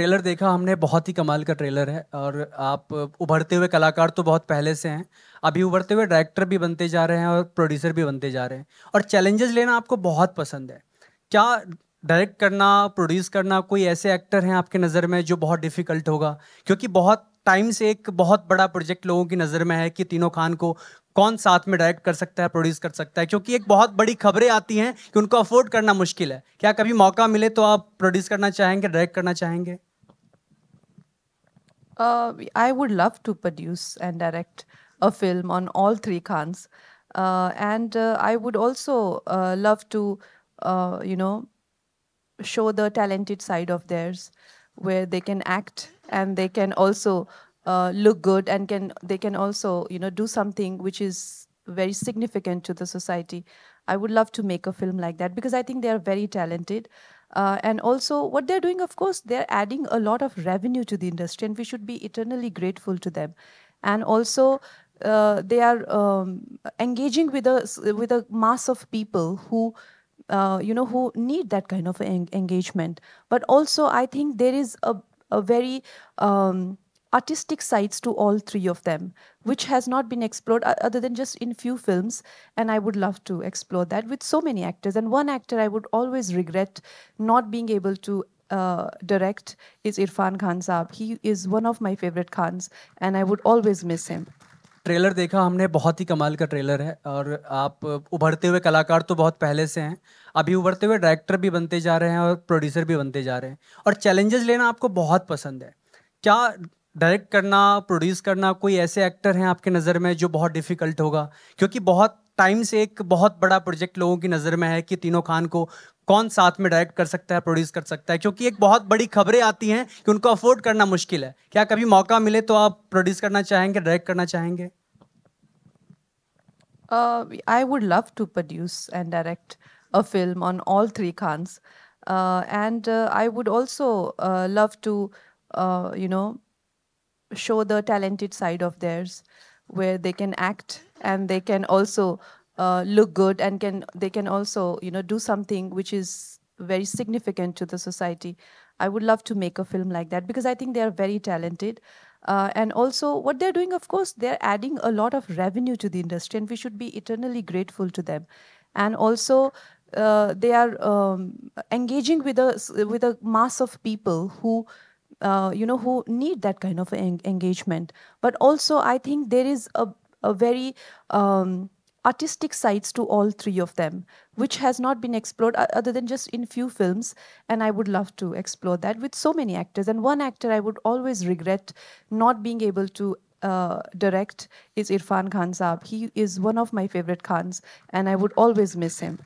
Trailer देखा हमने बहुत ही कमाल का ट्रेलर है और आप उभरते हुए कलाकार तो बहुत पहले से हैं अभी उभरते हुए डायरेक्टर भी बनते जा रहे हैं और प्रोड्यूसर भी बनते जा रहे हैं और चैलेंजेस लेना आपको बहुत पसंद है क्या डायरेक्ट करना प्रोड्यूस करना कोई ऐसे एक्टर हैं आपके नज़र में जो बहुत डिफ़िकल्ट होगा क्योंकि बहुत टाइम से एक बहुत बड़ा प्रोजेक्ट लोगों की नज़र में है कि तीनों खान को कौन साथ में डायरेक्ट कर सकता है प्रोड्यूस कर सकता है क्योंकि एक बहुत बड़ी खबरें आती हैं कि उनको अफोर्ड करना मुश्किल है क्या कभी मौका मिले तो आप प्रोड्यूस करना चाहेंगे डायरेक्ट करना चाहेंगे uh, I would love to produce and direct a film on all three Khans. Uh, and uh, I would also uh, love to, uh, you know, show the talented side of theirs, where they can act and they can also uh, look good and can they can also, you know, do something which is very significant to the society. I would love to make a film like that because I think they are very talented. Uh, and also, what they're doing, of course, they're adding a lot of revenue to the industry, and we should be eternally grateful to them. And also, uh, they are um, engaging with a with a mass of people who. Uh, you know who need that kind of en engagement but also i think there is a, a very um, artistic sides to all three of them, which has not been explored other than just in few films. And I would love to explore that with so many actors. And one actor I would always regret not being able to uh, direct is Irfan Khan Saab. He is one of my favorite Khans, and I would always miss him. Trailer देखा हमने बहुत ही कमाल का trailer है और आप उभरते हुए कलाकार तो बहुत पहले से हैं अभी उभरते हुए डायरेक्टर भी बनते जा रहे हैं और प्रोड्यूसर भी बनते जा रहे हैं और चैलेंजेस लेना आपको बहुत पसंद है क्या डायरेक्ट करना प्रोड्यूस करना कोई ऐसे एक्टर हैं आपके नज़र में जो बहुत डिफ़िकल्ट होगा क्योंकि बहुत टाइम से एक बहुत बड़ा प्रोजेक्ट लोगों की नज़र में है कि तीनों खान को कौन साथ में डायरेक्ट कर सकता है प्रोड्यूस कर सकता है क्योंकि एक बहुत बड़ी खबरें आती हैं कि उनको अफोर्ड करना मुश्किल है क्या कभी मौका मिले तो आप प्रोड्यूस करना चाहेंगे डायरेक्ट करना चाहेंगे I would love to produce and direct a film on all three Khans and I would also love to you know show the talented side of theirs where they can act and they can also uh, look good and can they can also you know do something which is very significant to the society i would love to make a film like that because i think they are very talented uh, and also what they're doing of course they're adding a lot of revenue to the industry and we should be eternally grateful to them and also uh, they are um, engaging with a with a mass of people who uh, you know, who need that kind of en engagement. But also, I think there is a, a very um, artistic sides to all three of them, which has not been explored other than just in few films. And I would love to explore that with so many actors. And one actor I would always regret not being able to uh, direct is Irfan Khan Saab. He is one of my favorite Khans, and I would always miss him.